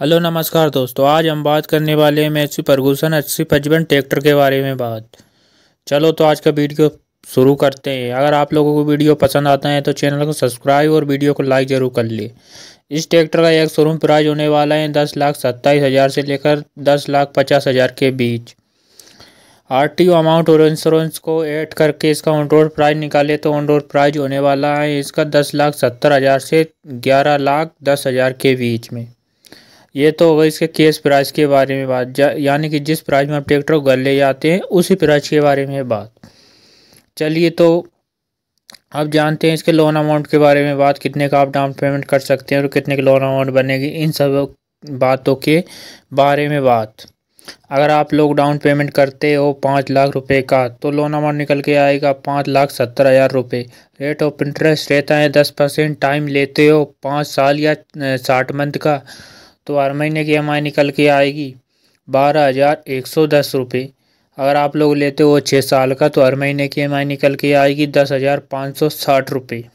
hello नमस्कार दोस्तों आज हम बात करने वाले हैं सी फर्गूसन अस्सी पचपन ट्रैक्टर के बारे में बात चलो तो आज का वीडियो शुरू करते हैं अगर आप लोगों को वीडियो पसंद आता है तो चैनल को सब्सक्राइब और वीडियो को लाइक ज़रूर कर लें इस ट्रैक्टर का एक शोरूम प्राइज़ होने वाला है दस लाख सत्ताईस हज़ार से लेकर दस लाख पचास हज़ार के बीच आर टी ओ अमाउंट और इंश्योरेंस को ऐड करके इसका ऑन रोड प्राइज निकाले तो ऑन रोड प्राइज होने वाला है इसका दस लाख सत्तर हज़ार से ग्यारह लाख दस हज़ार के बीच में ये तो होगा इसके केस प्राइस के बारे में बात यानी कि जिस प्राइस में आप ट्रैक्टर को घर ले जाते हैं उसी प्राइस के बारे में बात चलिए तो आप जानते हैं इसके लोन अमाउंट के बारे में बात कितने का आप डाउन पेमेंट कर सकते हैं और कितने की लोन अमाउंट बनेगी इन सब बातों के बारे में बात अगर आप लोग डाउन पेमेंट करते हो पाँच लाख रुपए का तो लोन अमाउंट निकल के आएगा पाँच लाख सत्तर हज़ार रुपये रेट ऑफ इंटरेस्ट रहता है दस परसेंट टाइम लेते हो पाँच साल या साठ मंथ का तो हर महीने की एम निकल के आएगी बारह हज़ार एक सौ दस रुपये अगर आप लोग लेते हो छः साल का तो हर महीने की एम निकल के आएगी दस हज़ार पाँच सौ साठ रुपये